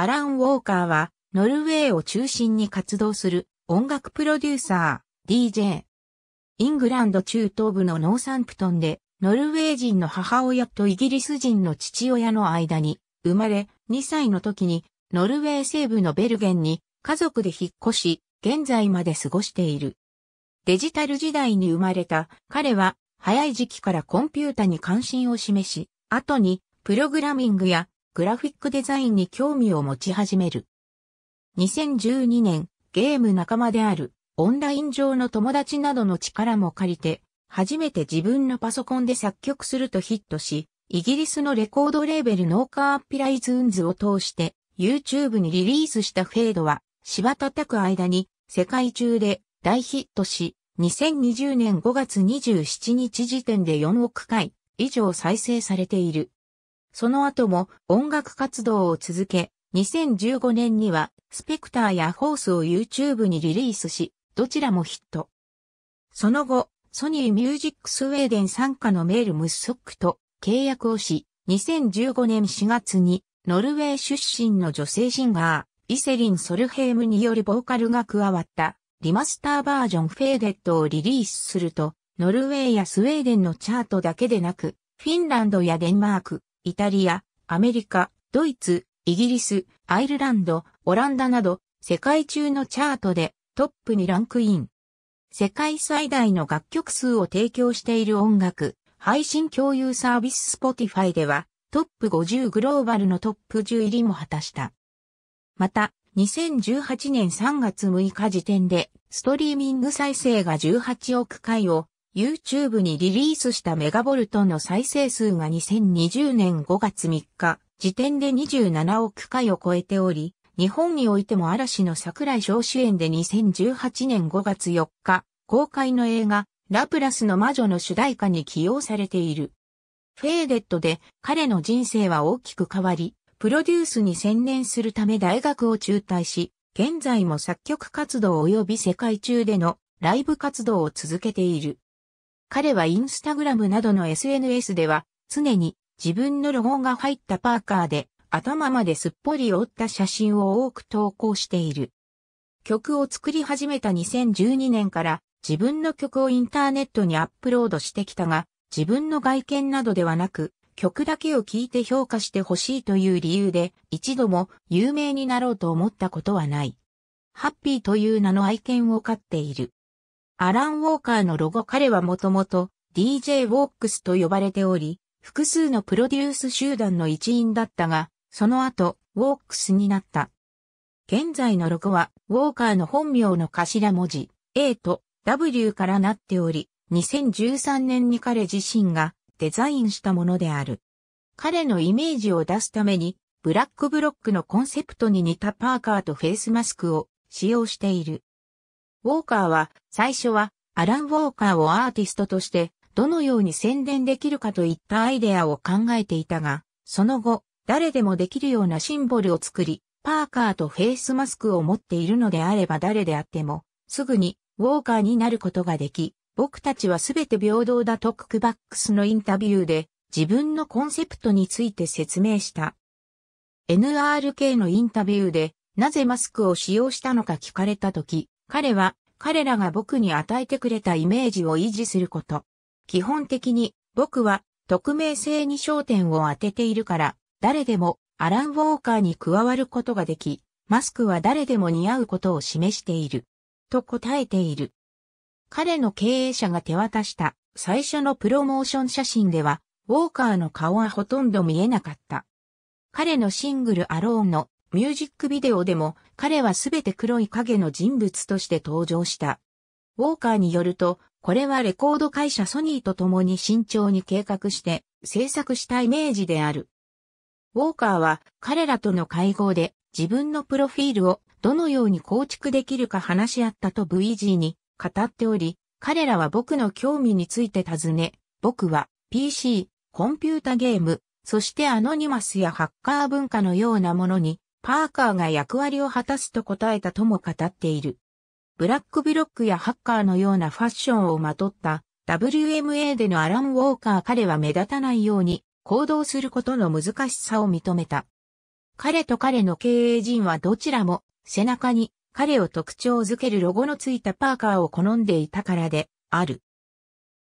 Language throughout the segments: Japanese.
アラン・ウォーカーは、ノルウェーを中心に活動する音楽プロデューサー、DJ。イングランド中東部のノーサンプトンで、ノルウェー人の母親とイギリス人の父親の間に生まれ、2歳の時にノルウェー西部のベルゲンに家族で引っ越し、現在まで過ごしている。デジタル時代に生まれた彼は早い時期からコンピュータに関心を示し、後にプログラミングやグラフィックデザインに興味を持ち始める。2012年、ゲーム仲間である、オンライン上の友達などの力も借りて、初めて自分のパソコンで作曲するとヒットし、イギリスのレコードレーベルノーカーアピライズーンズを通して YouTube にリリースしたフェードは、芝叩く間に世界中で大ヒットし、2020年5月27日時点で4億回以上再生されている。その後も音楽活動を続け、2015年にはスペクターやホースを YouTube にリリースし、どちらもヒット。その後、ソニーミュージックスウェーデン傘下のメールムッソックと契約をし、2015年4月にノルウェー出身の女性シンガー、イセリン・ソルヘイムによるボーカルが加わったリマスターバージョンフェーデットをリリースすると、ノルウェーやスウェーデンのチャートだけでなく、フィンランドやデンマーク、イタリア、アメリカ、ドイツ、イギリス、アイルランド、オランダなど、世界中のチャートでトップにランクイン。世界最大の楽曲数を提供している音楽、配信共有サービス Spotify では、トップ50グローバルのトップ10入りも果たした。また、2018年3月6日時点で、ストリーミング再生が18億回を YouTube にリリースしたメガボルトの再生数が2020年5月3日時点で27億回を超えており、日本においても嵐の桜井翔主演で2018年5月4日公開の映画ラプラスの魔女の主題歌に起用されている。フェーデットで彼の人生は大きく変わり、プロデュースに専念するため大学を中退し、現在も作曲活動及び世界中でのライブ活動を続けている。彼はインスタグラムなどの SNS では、常に自分のロゴが入ったパーカーで、頭まですっぽり折った写真を多く投稿している。曲を作り始めた2012年から自分の曲をインターネットにアップロードしてきたが、自分の外見などではなく、曲だけを聴いて評価してほしいという理由で、一度も有名になろうと思ったことはない。ハッピーという名の愛犬を飼っている。アラン・ウォーカーのロゴ彼はもともと DJ ウォークスと呼ばれており、複数のプロデュース集団の一員だったが、その後、ウォークスになった。現在のロゴは、ウォーカーの本名の頭文字、A と W からなっており、2013年に彼自身がデザインしたものである。彼のイメージを出すために、ブラックブロックのコンセプトに似たパーカーとフェイスマスクを使用している。ウォーカーは最初はアラン・ウォーカーをアーティストとしてどのように宣伝できるかといったアイデアを考えていたが、その後、誰でもできるようなシンボルを作り、パーカーとフェイスマスクを持っているのであれば誰であっても、すぐにウォーカーになることができ、僕たちはすべて平等だとククバックスのインタビューで自分のコンセプトについて説明した。NRK のインタビューでなぜマスクを使用したのか聞かれたとき、彼は彼らが僕に与えてくれたイメージを維持すること。基本的に僕は匿名性に焦点を当てているから、誰でもアラン・ウォーカーに加わることができ、マスクは誰でも似合うことを示している。と答えている。彼の経営者が手渡した最初のプロモーション写真では、ウォーカーの顔はほとんど見えなかった。彼のシングルアローンのミュージックビデオでも彼はすべて黒い影の人物として登場した。ウォーカーによると、これはレコード会社ソニーと共に慎重に計画して制作したイメージである。ウォーカーは彼らとの会合で自分のプロフィールをどのように構築できるか話し合ったと VG に語っており、彼らは僕の興味について尋ね、僕は PC、コンピュータゲーム、そしてアノニマスやハッカー文化のようなものにパーカーが役割を果たすと答えたとも語っている。ブラックブロックやハッカーのようなファッションをまとった WMA でのアラン・ウォーカー彼は目立たないように行動することの難しさを認めた。彼と彼の経営陣はどちらも背中に彼を特徴づけるロゴのついたパーカーを好んでいたからである。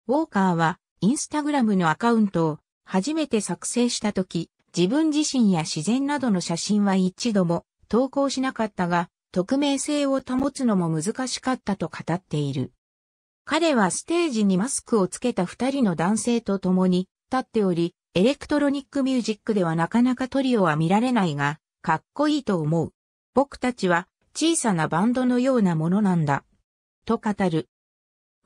ウォーカーはインスタグラムのアカウントを初めて作成した時、自分自身や自然などの写真は一度も投稿しなかったが、匿名性を保つのも難しかったと語っている。彼はステージにマスクをつけた二人の男性と共に立っており、エレクトロニックミュージックではなかなかトリオは見られないが、かっこいいと思う。僕たちは小さなバンドのようなものなんだ。と語る。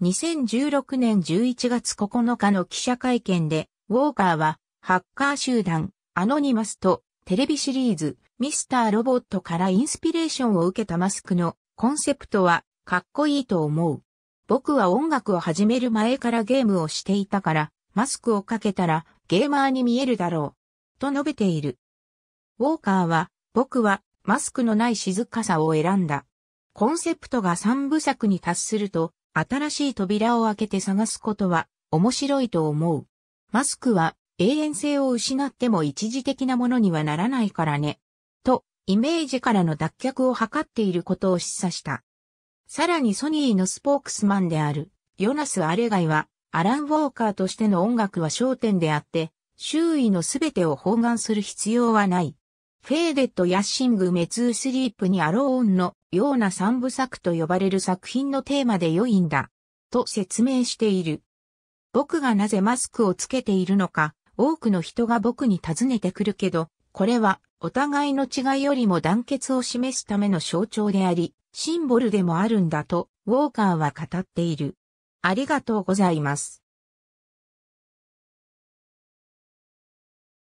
2016年11月9日の記者会見で、ウォーカーは、ハッカー集団、アノニマスとテレビシリーズミスターロボットからインスピレーションを受けたマスクのコンセプトはかっこいいと思う。僕は音楽を始める前からゲームをしていたから、マスクをかけたらゲーマーに見えるだろう。と述べている。ウォーカーは、僕はマスクのない静かさを選んだ。コンセプトが三部作に達すると、新しい扉を開けて探すことは面白いと思う。マスクは永遠性を失っても一時的なものにはならないからね。と、イメージからの脱却を図っていることを示唆した。さらにソニーのスポークスマンである、ヨナス・アレガイは、アラン・ウォーカーとしての音楽は焦点であって、周囲のすべてを包含する必要はない。フェーデット・ヤッシング・メツー・スリープにアローンのような三部作と呼ばれる作品のテーマで良いんだ、と説明している。僕がなぜマスクをつけているのか、多くの人が僕に尋ねてくるけど、これはお互いの違いよりも団結を示すための象徴であり、シンボルでもあるんだと、ウォーカーは語っている。ありがとうございます。